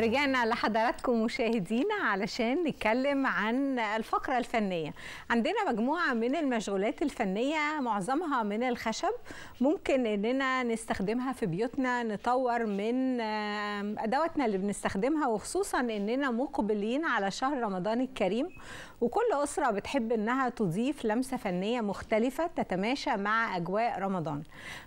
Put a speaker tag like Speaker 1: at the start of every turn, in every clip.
Speaker 1: رجعنا لحضراتكم مشاهدينا علشان نتكلم عن الفقرة الفنية عندنا مجموعة من المشغولات الفنية معظمها من الخشب ممكن اننا نستخدمها في بيوتنا نطور من ادواتنا اللي بنستخدمها وخصوصا اننا مقبلين على شهر رمضان الكريم وكل أسرة بتحب انها تضيف لمسة فنية مختلفة تتماشى مع اجواء رمضان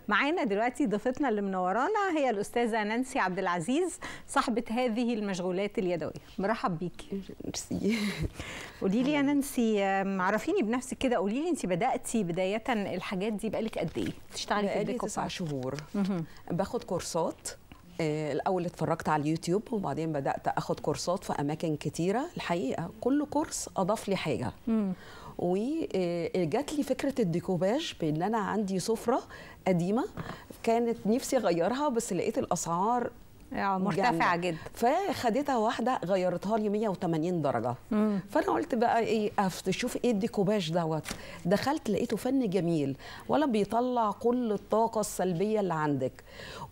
Speaker 1: معانا دلوقتي ضيفتنا اللي منورانا هي الأستاذة نانسي عبد العزيز صاحبة هذه هذه المشغولات اليدويه مرحب بيكي ميرسي قولي لي يا نانسي عرفيني بنفسك كده قولي لي انت بداتي بدايه الحاجات دي بقالك قد ايه بتشتغلي في البيك تسع شهور
Speaker 2: باخد كورسات آه، الاول اتفرجت على اليوتيوب وبعدين بدات اخد كورسات في اماكن كتيره الحقيقه كل كورس اضاف لي حاجه وجات آه، لي فكره الديكوباج بان انا عندي سفره قديمه كانت نفسي اغيرها بس لقيت الاسعار مرتفعه جدا فخدتها واحده غيرتها لي 180 درجه مم. فانا قلت بقى ايه اشوف ايه الديكوباش دوت دخلت لقيته فن جميل ولا بيطلع كل الطاقه السلبيه اللي عندك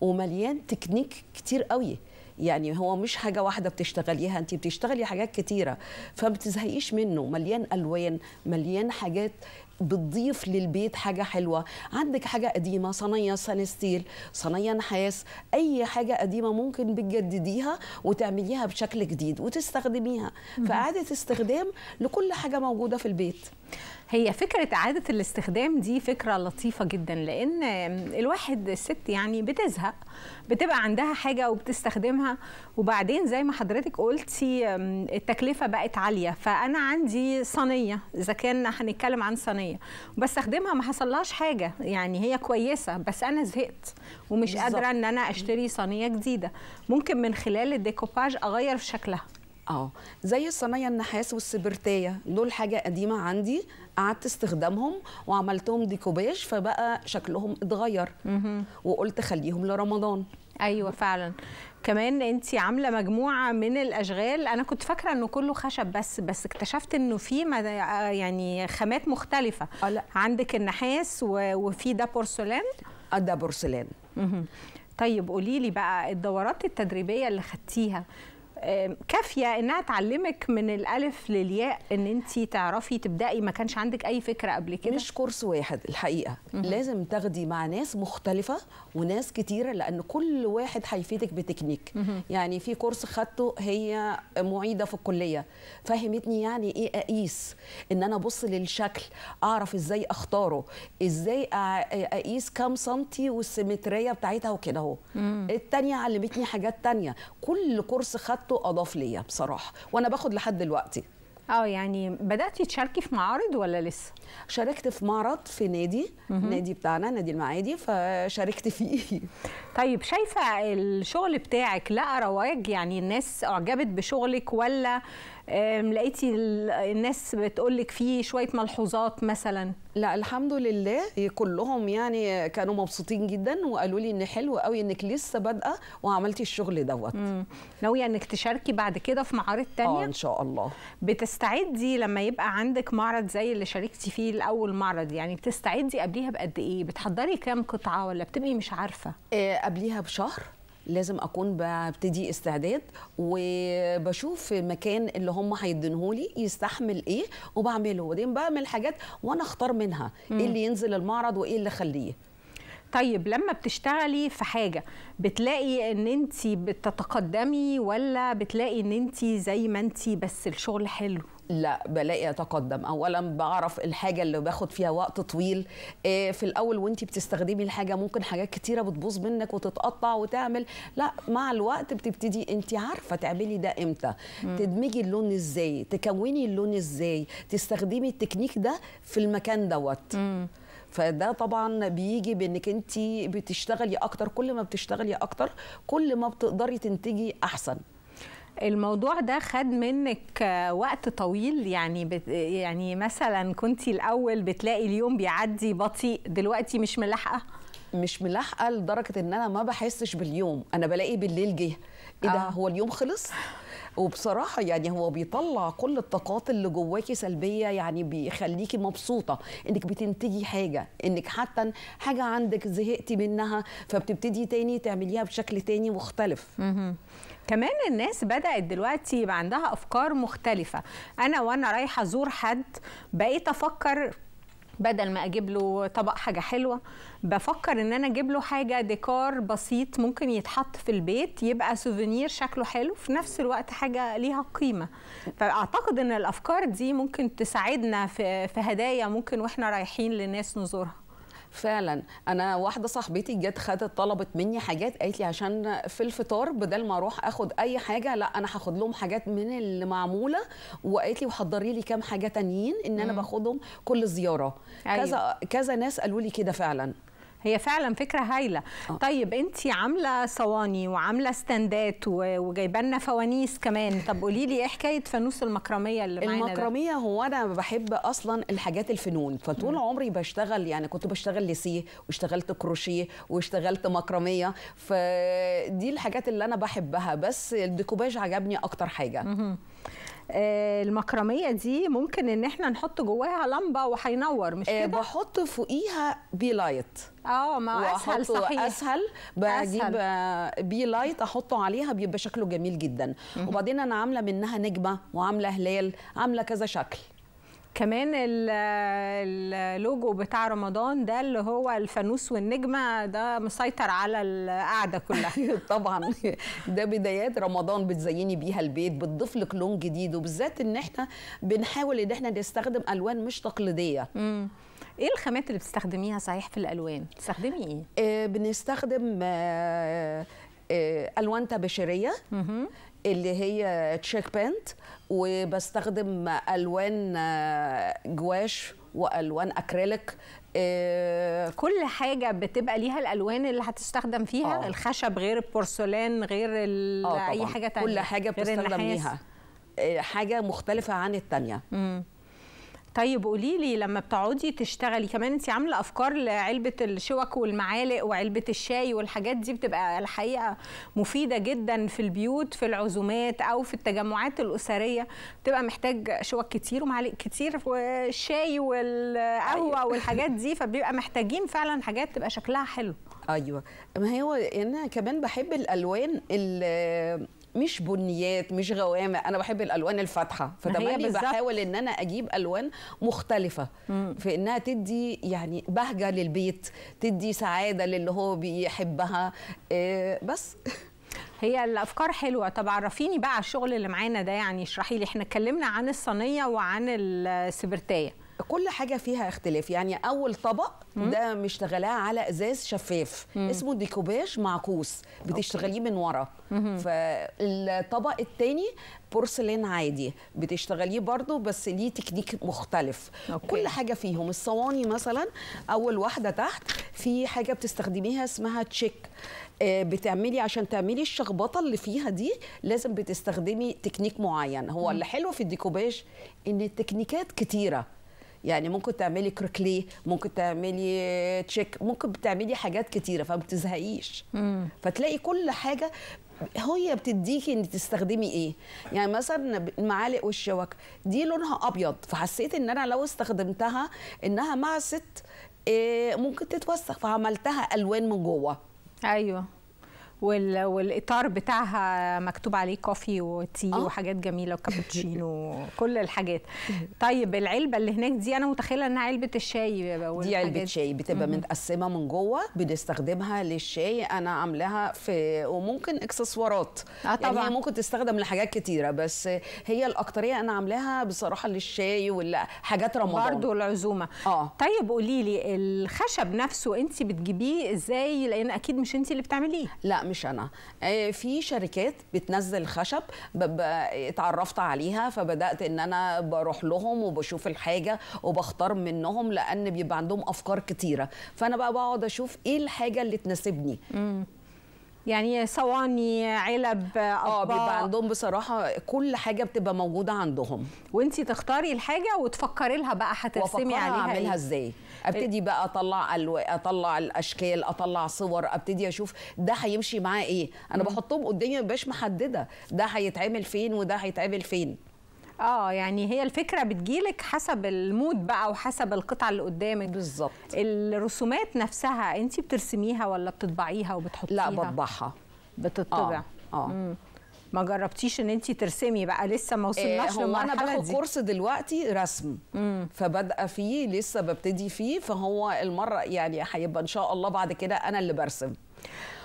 Speaker 2: ومليان تكنيك كتير قوي يعني هو مش حاجه واحده بتشتغليها انت بتشتغلي حاجات كتيره فما بتزهقيش منه مليان الوان مليان حاجات بتضيف للبيت حاجه حلوه عندك حاجه قديمه صنية سانستيل صنية نحاس اي حاجه قديمه ممكن بتجدديها وتعمليها بشكل جديد وتستخدميها
Speaker 1: فاعاده استخدام لكل حاجه موجوده في البيت هي فكره اعاده الاستخدام دي فكره لطيفه جدا لان الواحد الست يعني بتزهق بتبقى عندها حاجه وبتستخدمها وبعدين زي ما حضرتك قلتي التكلفه بقت عاليه فانا عندي صينيه اذا كان هنتكلم عن صينيه بستخدمها ما حصلهاش حاجه يعني هي كويسه بس انا زهقت ومش بالزبط. قادره ان انا اشتري صينيه جديده ممكن من خلال الديكوباج اغير في شكلها
Speaker 2: اه زي الصينيه النحاس والسبرتايه دول حاجه قديمه عندي قعدت استخدامهم
Speaker 1: وعملتهم ديكوباج فبقى شكلهم اتغير وقلت خليهم لرمضان ايوه فعلا كمان انت عامله مجموعه من الاشغال انا كنت فاكره انه كله خشب بس بس اكتشفت انه في يعني خامات مختلفه آه، لا. عندك النحاس وفي ده بورسلان آه، ده بورسلان طيب قولي لي بقى الدورات التدريبيه اللي خدتيها كافيه انها تعلمك من الالف للياء ان انت تعرفي تبداي ما كانش عندك اي فكره قبل كده مش كورس واحد الحقيقه مم. لازم تاخدي مع ناس مختلفه وناس كتيره لان
Speaker 2: كل واحد هيفيدك بتكنيك مم. يعني في كورس خدته هي معيده في الكليه فهمتني يعني ايه اقيس ان انا ابص للشكل اعرف ازاي اختاره ازاي اقيس كام سنتي والسيمتريه بتاعتها وكده اهو التانيه علمتني حاجات تانيه كل كورس خدته حاجته اضاف ليا بصراحه وانا باخد لحد دلوقتي اه يعني بداتي تشاركي في
Speaker 1: معارض ولا
Speaker 2: لسه؟ شاركت في
Speaker 1: معرض في نادي النادي بتاعنا نادي المعادي فشاركت فيه طيب شايفه الشغل بتاعك لقى رواج يعني الناس اعجبت بشغلك ولا لقيتي الناس بتقول لك في شويه ملحوظات مثلا لا الحمد لله كلهم يعني كانوا مبسوطين جدا وقالوا لي ان حلو قوي انك لسه بادئه وعملتي الشغل دوت ناويه انك تشاركي بعد كده في معارض تانية اه ان شاء الله بتستعدي لما يبقى عندك معرض زي اللي شاركتي فيه الاول معرض يعني بتستعدي قبليها بقد ايه بتحضري كام قطعه ولا بتبقي مش عارفه إيه قبليها بشهر لازم اكون ببتدي استعداد وبشوف المكان
Speaker 2: اللي هم هيدينهولي يستحمل ايه وبعمله وبعدين بعمل حاجات وانا اختار منها
Speaker 1: إيه مم. ايه اللي ينزل المعرض وايه اللي اخليه طيب لما بتشتغلي في حاجه بتلاقي ان انت بتتقدمي ولا بتلاقي ان انت زي ما انت بس الشغل حلو لا بلاقي اتقدم اولا بعرف الحاجه اللي باخد فيها
Speaker 2: وقت طويل آه، في الاول وانت بتستخدمي الحاجه ممكن حاجات كتيره بتبوظ منك وتتقطع وتعمل لا مع الوقت بتبتدي انت عارفه تعملي ده امتى مم. تدمجي اللون ازاي تكوني اللون ازاي تستخدمي التكنيك ده في المكان دوت مم. فده طبعا بيجي بانك انت بتشتغلي اكتر كل ما بتشتغلي
Speaker 1: اكتر كل ما بتقدري تنتجي احسن الموضوع ده خد منك وقت طويل يعني بت يعني مثلا كنت الاول بتلاقي اليوم بيعدي بطيء دلوقتي مش ملاحقه مش ملاحقه لدرجه ان انا ما بحسش
Speaker 2: باليوم انا بلاقي بالليل جه ايه ده آه. هو اليوم خلص وبصراحه يعني هو بيطلع كل الطاقات اللي جواكي سلبيه يعني بيخليكي مبسوطه انك بتنتجي حاجه انك حتى حاجه عندك زهقتي منها فبتبتدي تاني
Speaker 1: تعمليها بشكل تاني مختلف كمان الناس بدأت دلوقتي يبقى عندها أفكار مختلفة أنا وأنا رايحة أزور حد بقيت أفكر بدل ما اجيب له طبق حاجه حلوه بفكر ان انا اجيب له حاجه ديكور بسيط ممكن يتحط في البيت يبقى سوفينير شكله حلو في نفس الوقت حاجه ليها قيمه فاعتقد ان الافكار دي ممكن تساعدنا في, في هدايا ممكن واحنا رايحين لناس نزورها فعلا انا واحده صاحبتي جت خدت طلبت مني حاجات
Speaker 2: قالت لي عشان في الفطار بدل ما اروح اخد اي حاجه لا انا هاخد لهم حاجات من اللي معموله وقالت لي وحضري لي كام حاجه تانيين ان انا باخدهم كل زياره أيوة. كذا
Speaker 1: كذا ناس قالوا لي كده فعلا هي فعلا فكره هايله أوه. طيب انت عامله صواني وعامله ستاندات وجايبه لنا فوانيس كمان طب قولي لي ايه حكايه فانوس المكرميه اللي معانا المكرميه ده؟ هو انا بحب
Speaker 2: اصلا الحاجات الفنون فطول م. عمري بشتغل يعني كنت بشتغل لسيه واشتغلت كروشيه واشتغلت مكرميه
Speaker 1: فدي الحاجات اللي انا بحبها بس الديكوباج عجبني اكتر حاجه م آه، المكرميه دي ممكن ان احنا نحط جواها لمبه وهينور مش آه، كده بحط فوقيها بي لايت اه ما اسهل صحيح اسهل بجيب أسهل.
Speaker 2: آه، بي لايت احطه عليها بيبقى شكله جميل جدا وبعدين انا عامله منها نجمه
Speaker 1: وعامله هلال عامله كذا شكل كمان اللوجو بتاع رمضان ده اللي هو الفانوس والنجمه ده مسيطر على القعده كلها أيوة طبعا ده بدايات رمضان بتزيني بيها البيت بتضيف لك لون
Speaker 2: جديد وبالذات ان احنا بنحاول ان احنا نستخدم الوان مش تقليديه ايه الخامات اللي بتستخدميها صحيح في الالوان بتستخدمي ايه آه، بنستخدم آه، آه، الوان تبشيريه اللي هي تشيك بنت وبستخدم الوان جواش آه، والوان اكريليك
Speaker 1: آه، كل حاجه بتبقى ليها الالوان اللي هتستخدم فيها أوه. الخشب غير البورسلان غير آه، اي حاجه تانية كل حاجه بتستخدم ليها حاجه مختلفه عن الثانيه طيب قولي لي لما بتقعدي تشتغلي كمان انت عامله افكار لعلبه الشوك والمعالق وعلبه الشاي والحاجات دي بتبقى الحقيقه مفيده جدا في البيوت في العزومات او في التجمعات الاسريه بتبقى محتاج شوك كتير ومعالق كتير والشاي والقهوه أيوة. والحاجات دي فبيبقى محتاجين فعلا حاجات تبقى شكلها حلو ايوه ما هو انا
Speaker 2: كمان بحب الالوان اللي مش بنيات مش غوامه انا بحب الالوان الفاتحه فدايما بحاول ان انا اجيب الوان مختلفه مم. في انها تدي
Speaker 1: يعني بهجه للبيت تدي سعاده للي هو بيحبها إيه بس هي الافكار حلوه طب عرفيني بقى على الشغل اللي معانا ده يعني اشرحي لي احنا اتكلمنا عن الصينيه وعن السبرتايه كل حاجه فيها اختلاف يعني اول طبق ده مشتغلاه على ازاز شفاف مم. اسمه ديكوباج معكوس
Speaker 2: بتشتغليه من ورا فالطبق الثاني بورسلين عادي بتشتغليه برضو بس ليه تكنيك مختلف أوكي. كل حاجه فيهم الصواني مثلا اول واحده تحت في حاجه بتستخدميها اسمها تشيك آه، بتعملي عشان تعملي الشخبطه اللي فيها دي لازم بتستخدمي تكنيك معين هو اللي حلو في الديكوباج ان التكنيكات كتيره يعني ممكن تعملي كركلي ممكن تعملي تشيك ممكن بتعملي حاجات كتيره فما بتزهقيش فتلاقي كل حاجه هي بتديكي ان تستخدمي ايه يعني مثلا المعالق والشوك دي لونها ابيض فحسيت ان انا لو استخدمتها انها مع
Speaker 1: ست إيه ممكن تتوسخ فعملتها الوان من جوه ايوه وال... والاطار بتاعها مكتوب عليه كوفي وتي أوه. وحاجات جميله وكابتشينو وكل الحاجات طيب العلبه اللي هناك دي انا متخيله انها علبه الشاي
Speaker 2: دي علبه شاي بتبقى متقسمه من جوه بنستخدمها للشاي انا عاملاها في وممكن اكسسوارات آه طبعا يعني هي ممكن تستخدم لحاجات كتيره بس هي
Speaker 1: الاكتريه انا عاملاها بصراحه للشاي ولا حاجات رمضان برضه العزومه اه طيب قولي لي الخشب نفسه انت بتجيبيه ازاي لان اكيد مش انت اللي بتعمليه
Speaker 2: لا مش انا آه، في شركات بتنزل خشب اتعرفت عليها فبدات ان انا بروح لهم وبشوف الحاجه وبختار منهم لان بيبقى عندهم افكار كتيره فانا بقى بقعد اشوف ايه الحاجه اللي تناسبني يعني صواني علب اه بيبقى عندهم بصراحه كل حاجه بتبقى موجوده عندهم وانت تختاري الحاجه وتفكري لها بقى هترسمي عليها إيه. اعملها ازاي ابتدي بقى اطلع الو... اطلع الاشكال اطلع صور ابتدي اشوف ده هيمشي
Speaker 1: معاه ايه انا بحطهم قدامي بقاش محدده ده هيتعمل فين وده هيتعمل فين اه يعني هي الفكره بتجيلك حسب المود بقى وحسب القطعه اللي قدامك بالظبط الرسومات نفسها انت بترسميها ولا بتطبعيها وبتحطيها لا بطبعها بتطبع اه, آه. ما جربتيش ان انت ترسمي بقى لسه ما وصلناش إيه للمرحله دي انا باخد كورس دلوقتي رسم فبدأ فيه لسه ببتدي فيه فهو المره يعني هيبقى ان شاء الله بعد كده انا اللي برسم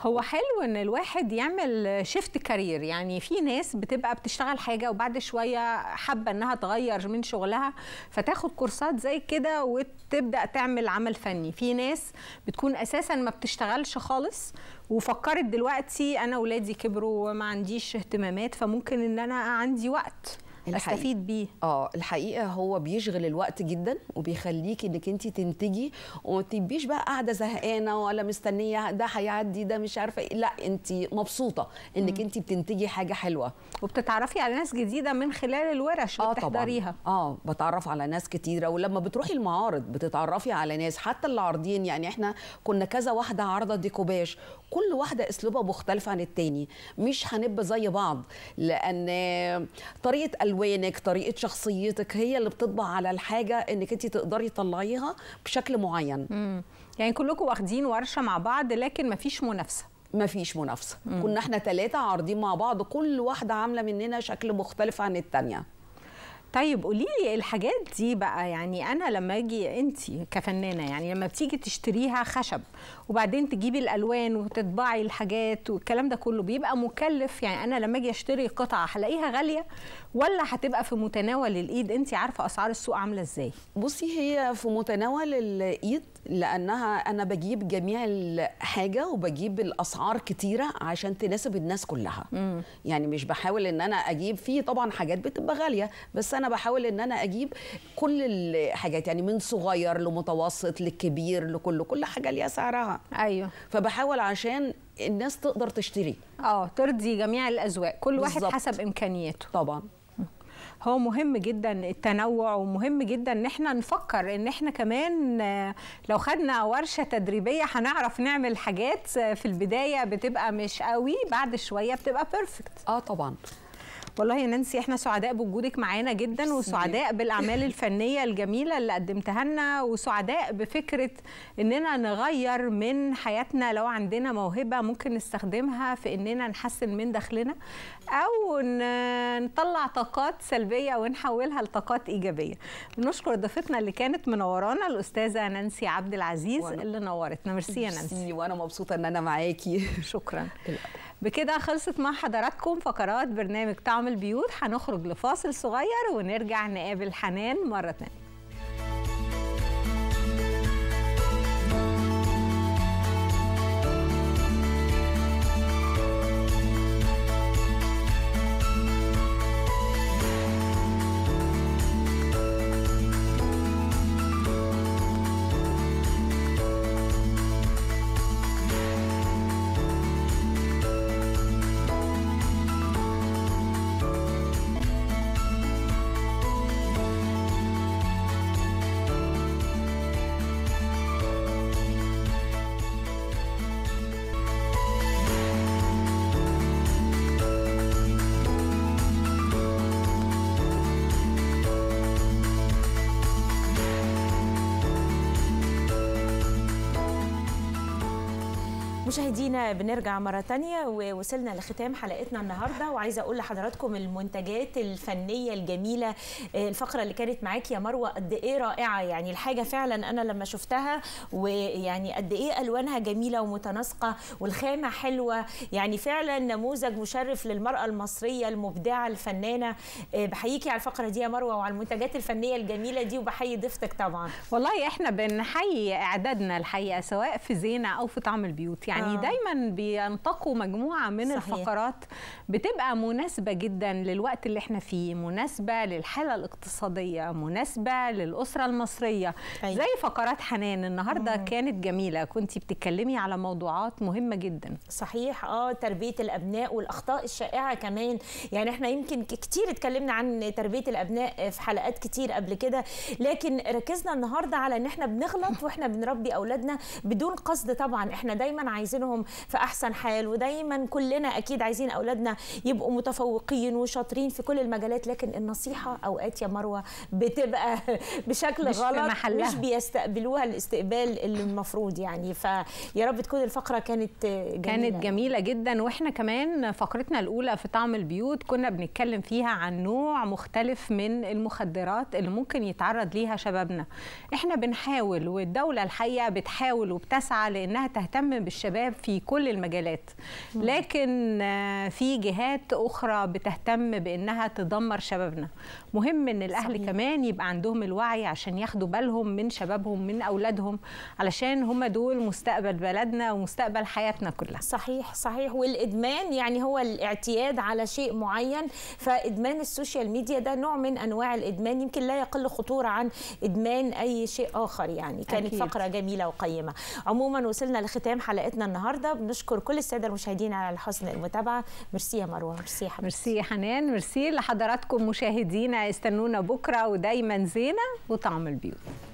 Speaker 1: هو حلو ان الواحد يعمل شيفت كارير يعني في ناس بتبقى بتشتغل حاجه وبعد شويه حابه انها تغير من شغلها فتاخد كورسات زي كده وتبدا تعمل عمل فني في ناس بتكون اساسا ما بتشتغلش خالص وفكرت دلوقتي انا ولادي كبروا وما عنديش اهتمامات فممكن ان انا عندي وقت الحقيقة. استفيد
Speaker 2: بيه اه الحقيقه هو بيشغل الوقت جدا وبيخليكي انك انت تنتجي وما تبقيش بقى قاعده زهقانه ولا مستنيه ده هيعدي ده مش عارفه ايه لا انت مبسوطه انك انت بتنتجي حاجه حلوه وبتتعرفي على ناس جديده من خلال الورش آه، اللي آه بتحضريها اه بتعرف على ناس كتيره ولما بتروحي المعارض بتتعرفي على ناس حتى اللي عارضين يعني احنا كنا كذا واحده عارضه ديكوباج كل واحده اسلوبها مختلف عن التاني مش هنبقى زي بعض لان طريقه الوانك طريقه شخصيتك هي اللي بتطبع على الحاجه انك انت تقدري تطلعيها بشكل معين مم. يعني كلكم واخدين ورشه مع بعض لكن مفيش منافسه مفيش
Speaker 1: منافسه كنا احنا ثلاثه عارضين مع بعض كل واحده عامله مننا شكل مختلف عن الثانيه طيب قولي لي الحاجات دي بقى يعني انا لما اجي انت كفنانه يعني لما بتيجي تشتريها خشب وبعدين تجيبي الالوان وتطبعي الحاجات والكلام ده كله بيبقى مكلف يعني انا لما اجي اشتري قطعه هلاقيها غاليه ولا هتبقى في متناول الايد انت عارفه اسعار السوق عامله ازاي بصي هي في متناول
Speaker 2: الايد لانها انا بجيب جميع الحاجه وبجيب الاسعار كتيره عشان تناسب الناس كلها مم. يعني مش بحاول ان انا اجيب في طبعا حاجات بتبقى غاليه بس انا بحاول ان انا اجيب كل الحاجات يعني من صغير لمتوسط
Speaker 1: لكبير لكله كل حاجه ليها سعرها ايوه فبحاول عشان الناس تقدر تشتري اه ترضي جميع الاذواق كل بالزبط. واحد حسب امكانياته طبعا هو مهم جدا التنوع ومهم جدا ان احنا نفكر ان احنا كمان آه، لو خدنا ورشه تدريبيه هنعرف نعمل حاجات آه، في البدايه بتبقى مش قوي بعد شويه بتبقى بيرفكت اه طبعا والله يا نانسي احنا سعداء بوجودك معانا جدا وسعداء بالاعمال الفنيه الجميله اللي قدمتها لنا وسعداء بفكره اننا نغير من حياتنا لو عندنا موهبه ممكن نستخدمها في اننا نحسن من دخلنا او نطلع طاقات سلبيه ونحولها لطاقات ايجابيه بنشكر ضيفتنا اللي كانت منورانا الاستاذه نانسي عبد العزيز اللي نورتنا ميرسي يا نانسي وانا مبسوطه ان انا معاكي شكرا بكده خلصت مع حضراتكم فقرات برنامج طعم البيوت هنخرج لفاصل صغير ونرجع نقابل حنان مرة تانية
Speaker 3: مشاهدينا بنرجع مرة تانية ووصلنا لختام حلقتنا النهاردة وعايزة أقول لحضراتكم المنتجات الفنية الجميلة آه، الفقرة اللي كانت معاك يا مروة قد إيه رائعة يعني الحاجة فعلا أنا لما شفتها ويعني قد إيه ألوانها جميلة ومتناسقة والخامة حلوة يعني فعلا نموذج مشرف للمرأة المصرية المبدعة الفنانة آه، بحييكي على الفقرة دي يا مروة وعلى المنتجات الفنية الجميلة دي وبحيي ضيفتك طبعا والله إحنا بنحيي
Speaker 1: إعدادنا الحقيقة سواء في زينة أو في طعم البيوت يعني يعني آه. دايما بينتقوا مجموعه من صحيح. الفقرات بتبقى مناسبه جدا للوقت اللي احنا فيه مناسبه للحاله الاقتصاديه مناسبه للاسره المصريه أي. أيوة. زي فقرات حنان
Speaker 3: النهارده مم. كانت جميله كنت بتتكلمي على موضوعات مهمه جدا صحيح اه تربيه الابناء والاخطاء الشائعه كمان يعني احنا يمكن كتير اتكلمنا عن تربيه الابناء في حلقات كتير قبل كده لكن ركزنا النهارده على ان احنا بنغلط واحنا بنربي اولادنا بدون قصد طبعا احنا دايما عايزين عايزينهم في احسن حال ودايما كلنا اكيد عايزين اولادنا يبقوا متفوقين وشاطرين في كل المجالات لكن النصيحه اوقات يا مروه بتبقى بشكل مش غلط في محلها. مش بيستقبلوها الاستقبال اللي المفروض يعني فيا رب تكون الفقره كانت جميله كانت جميله جدا
Speaker 1: واحنا كمان فقرتنا الاولى في طعم البيوت كنا بنتكلم فيها عن نوع مختلف من المخدرات اللي ممكن يتعرض ليها شبابنا احنا بنحاول والدوله الحقيقه بتحاول وبتسعى لانها تهتم بالشباب الشباب في كل المجالات لكن آه، في جهات أخرى بتهتم بأنها تدمر شبابنا مهم أن الأهل صحيح. كمان يبقى عندهم الوعي عشان ياخدوا بالهم من شبابهم من أولادهم
Speaker 3: علشان هم دول مستقبل بلدنا ومستقبل حياتنا كلها صحيح صحيح والإدمان يعني هو الاعتياد على شيء معين فإدمان السوشيال ميديا ده نوع من أنواع الإدمان يمكن لا يقل خطورة عن إدمان أي شيء آخر يعني كانت أكيد. فقرة جميلة وقيمة عموما وصلنا لختام حلقتنا النهارده بنشكر كل الساده المشاهدين على حسن المتابعه ميرسي يا مروه ميرسي يا حبيبتي ميرسي يا حنان ميرسي لحضراتكم مشاهدينا
Speaker 1: استنونا بكره ودايما زينه وطعم البيوت